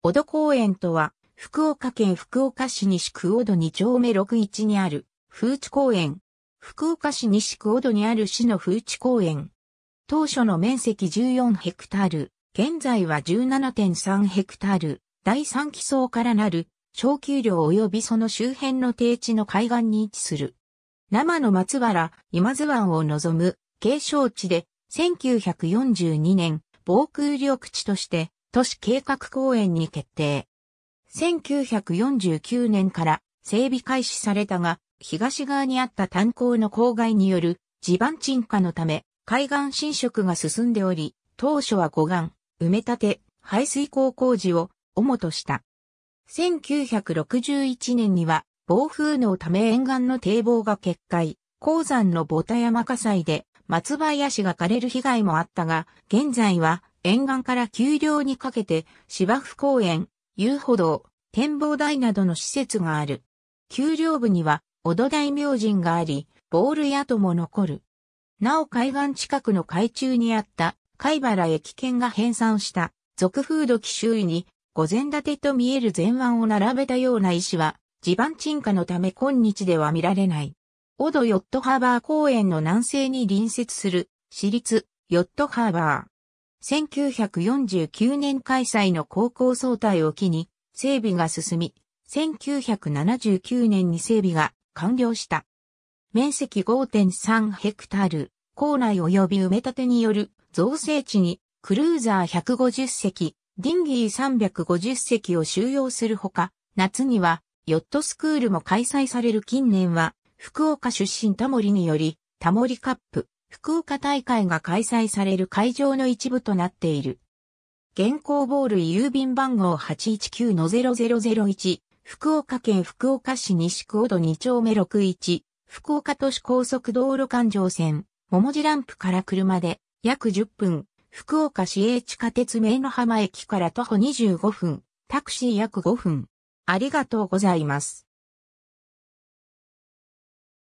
小戸公園とは、福岡県福岡市西区小戸2丁目61にある風地公園。福岡市西区小戸にある市の風地公園。当初の面積14ヘクタール、現在は17.3ヘクタール、第3基層からなる、小丘陵及びその周辺の低地の海岸に位置する。生の松原、今津湾を望む、景勝地で、1942年、防空緑地として、都市計画公園に決定。1949年から整備開始されたが、東側にあった炭鉱の郊外による地盤沈下のため、海岸侵食が進んでおり、当初は護岸、埋め立て、排水溝工事を主とした。1961年には、暴風のため沿岸の堤防が決壊、鉱山のボタ山火災で松林が枯れる被害もあったが、現在は沿岸から丘陵にかけて芝生公園、遊歩道、展望台などの施設がある。丘陵部には、小戸大明神があり、ボール跡も残る。なお海岸近くの海中にあった貝原駅圏が編纂した俗風土器周囲に御前立てと見える前腕を並べたような石は地盤沈下のため今日では見られない。オドヨットハーバー公園の南西に隣接する私立ヨットハーバー1949年開催の高校総体を機に整備が進み、1979年に整備が完了した。面積5.3ヘクタール、校内及び埋め立てによる造成地にクルーザー150隻、ディンギー350隻を収容するほか、夏にはヨットスクールも開催される近年は、福岡出身タモリにより、タモリカップ、福岡大会が開催される会場の一部となっている。現行ボール郵便番号819-0001、福岡県福岡市西区小戸2丁目61、福岡都市高速道路環状線、桃地ランプから車で約10分、福岡市営地下鉄名の浜駅から徒歩25分、タクシー約5分。ありがとうございます。